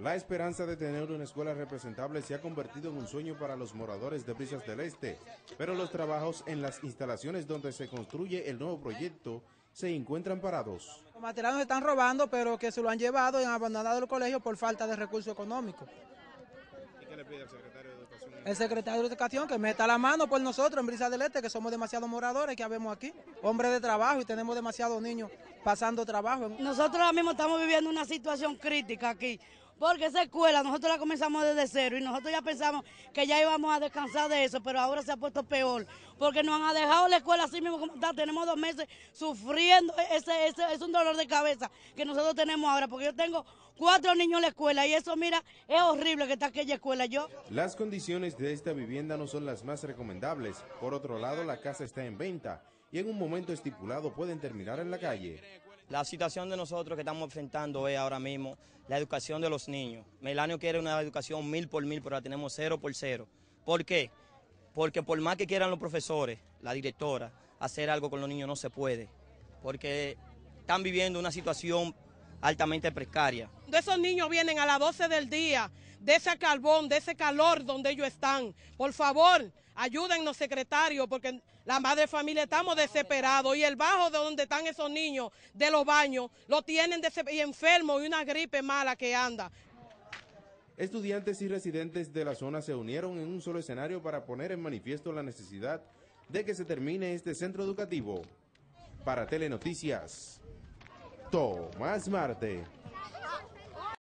La esperanza de tener una escuela representable se ha convertido en un sueño para los moradores de Brisas del Este, pero los trabajos en las instalaciones donde se construye el nuevo proyecto se encuentran parados. Los materiales están robando, pero que se lo han llevado y han abandonado el colegio por falta de recursos económicos. ¿Y qué le pide al secretario de Educación? El secretario de Educación que meta la mano por nosotros en Brisas del Este, que somos demasiados moradores que habemos aquí, hombres de trabajo y tenemos demasiados niños pasando trabajo. Nosotros ahora mismo estamos viviendo una situación crítica aquí porque esa escuela nosotros la comenzamos desde cero y nosotros ya pensamos que ya íbamos a descansar de eso, pero ahora se ha puesto peor. Porque nos han dejado la escuela así mismo como está. Tenemos dos meses sufriendo. Ese, ese, es un dolor de cabeza que nosotros tenemos ahora. Porque yo tengo cuatro niños en la escuela y eso, mira, es horrible que está aquella escuela. Yo. Las condiciones de esta vivienda no son las más recomendables. Por otro lado, la casa está en venta y en un momento estipulado pueden terminar en la calle. La situación de nosotros que estamos enfrentando es ahora mismo la educación de los niños. Melanio quiere una educación mil por mil, pero la tenemos cero por cero. ¿Por qué? Porque por más que quieran los profesores, la directora, hacer algo con los niños no se puede. Porque están viviendo una situación altamente precaria. Esos niños vienen a las 12 del día de ese carbón, de ese calor donde ellos están. Por favor, ayúdennos, secretario, porque la madre familia estamos desesperados y el bajo de donde están esos niños, de los baños, lo tienen y enfermo y una gripe mala que anda. Estudiantes y residentes de la zona se unieron en un solo escenario para poner en manifiesto la necesidad de que se termine este centro educativo. Para Telenoticias, Tomás Marte.